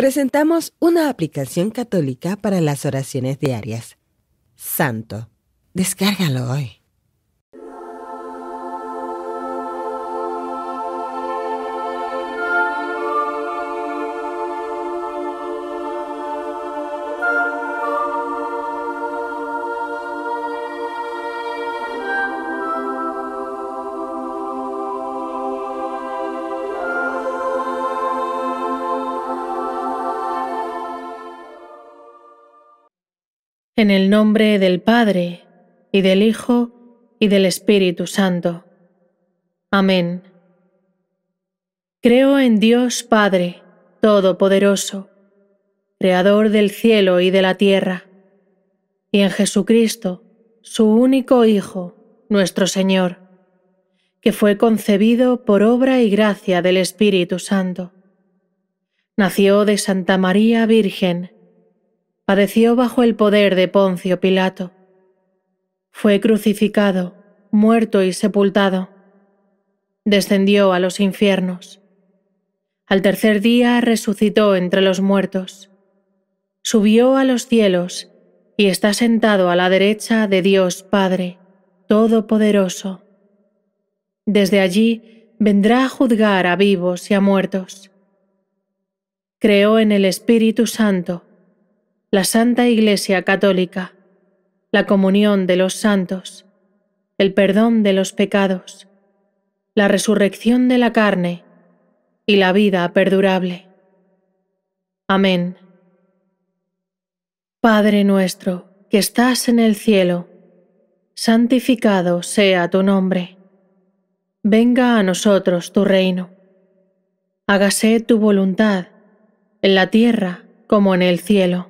presentamos una aplicación católica para las oraciones diarias. Santo. Descárgalo hoy. En el nombre del Padre, y del Hijo, y del Espíritu Santo. Amén. Creo en Dios Padre, Todopoderoso, Creador del cielo y de la tierra, y en Jesucristo, su único Hijo, nuestro Señor, que fue concebido por obra y gracia del Espíritu Santo. Nació de Santa María Virgen, padeció bajo el poder de Poncio Pilato. Fue crucificado, muerto y sepultado. Descendió a los infiernos. Al tercer día resucitó entre los muertos. Subió a los cielos y está sentado a la derecha de Dios Padre, Todopoderoso. Desde allí vendrá a juzgar a vivos y a muertos. Creó en el Espíritu Santo la Santa Iglesia Católica, la comunión de los santos, el perdón de los pecados, la resurrección de la carne y la vida perdurable. Amén. Padre nuestro, que estás en el cielo, santificado sea tu nombre. Venga a nosotros tu reino. Hágase tu voluntad, en la tierra como en el cielo.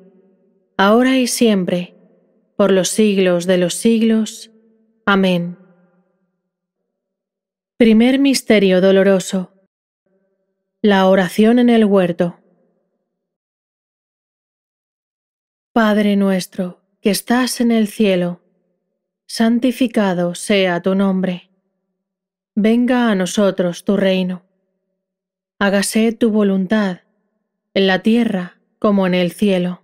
ahora y siempre, por los siglos de los siglos. Amén. Primer Misterio Doloroso. La oración en el huerto. Padre nuestro, que estás en el cielo, santificado sea tu nombre. Venga a nosotros tu reino. Hágase tu voluntad, en la tierra como en el cielo.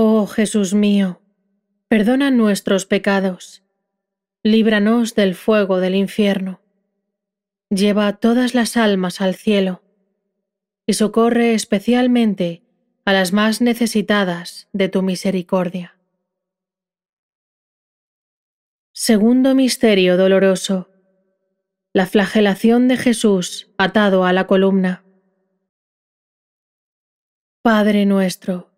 Oh Jesús mío, perdona nuestros pecados, líbranos del fuego del infierno, lleva todas las almas al cielo y socorre especialmente a las más necesitadas de tu misericordia. Segundo Misterio Doloroso. La flagelación de Jesús atado a la columna. Padre nuestro,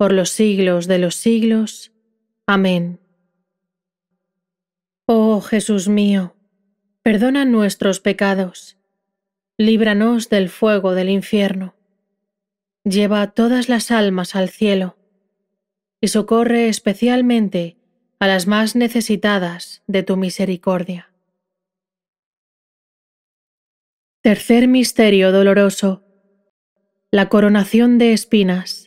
por los siglos de los siglos. Amén. Oh Jesús mío, perdona nuestros pecados, líbranos del fuego del infierno, lleva a todas las almas al cielo, y socorre especialmente a las más necesitadas de tu misericordia. Tercer Misterio Doloroso. La coronación de espinas.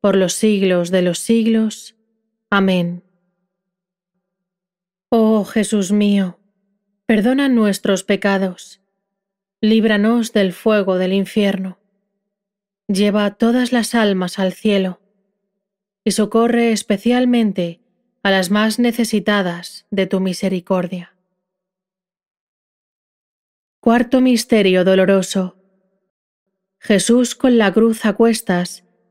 por los siglos de los siglos. Amén. Oh Jesús mío, perdona nuestros pecados, líbranos del fuego del infierno, lleva todas las almas al cielo y socorre especialmente a las más necesitadas de tu misericordia. Cuarto Misterio Doloroso. Jesús con la cruz a cuestas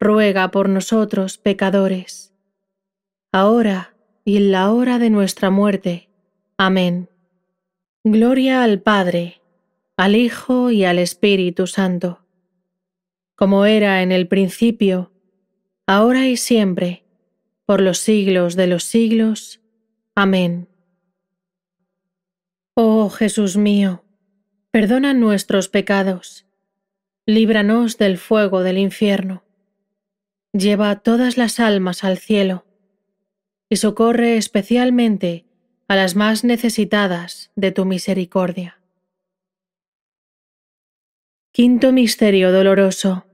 ruega por nosotros pecadores, ahora y en la hora de nuestra muerte. Amén. Gloria al Padre, al Hijo y al Espíritu Santo, como era en el principio, ahora y siempre, por los siglos de los siglos. Amén. Oh Jesús mío, perdona nuestros pecados, líbranos del fuego del infierno lleva todas las almas al cielo y socorre especialmente a las más necesitadas de tu misericordia. Quinto Misterio Doloroso.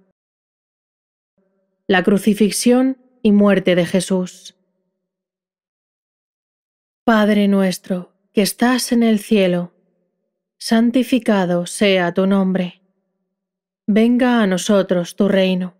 La crucifixión y muerte de Jesús. Padre nuestro, que estás en el cielo, santificado sea tu nombre. Venga a nosotros tu reino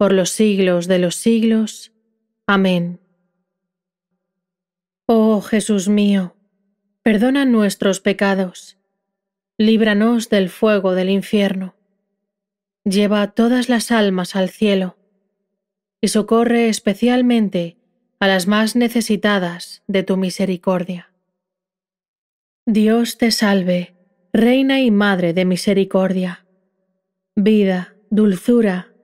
por los siglos de los siglos. Amén. Oh Jesús mío, perdona nuestros pecados, líbranos del fuego del infierno, lleva a todas las almas al cielo y socorre especialmente a las más necesitadas de tu misericordia. Dios te salve, Reina y Madre de Misericordia, vida, dulzura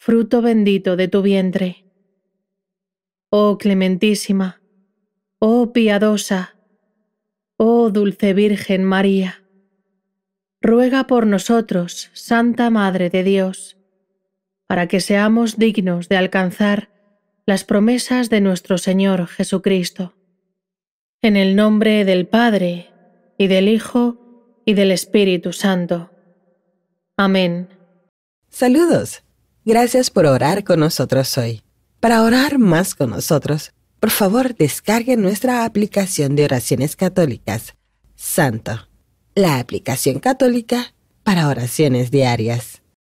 fruto bendito de tu vientre. Oh clementísima, oh piadosa, oh dulce Virgen María, ruega por nosotros, Santa Madre de Dios, para que seamos dignos de alcanzar las promesas de nuestro Señor Jesucristo. En el nombre del Padre, y del Hijo, y del Espíritu Santo. Amén. Saludos. Gracias por orar con nosotros hoy. Para orar más con nosotros, por favor descargue nuestra aplicación de oraciones católicas, Santo, la aplicación católica para oraciones diarias.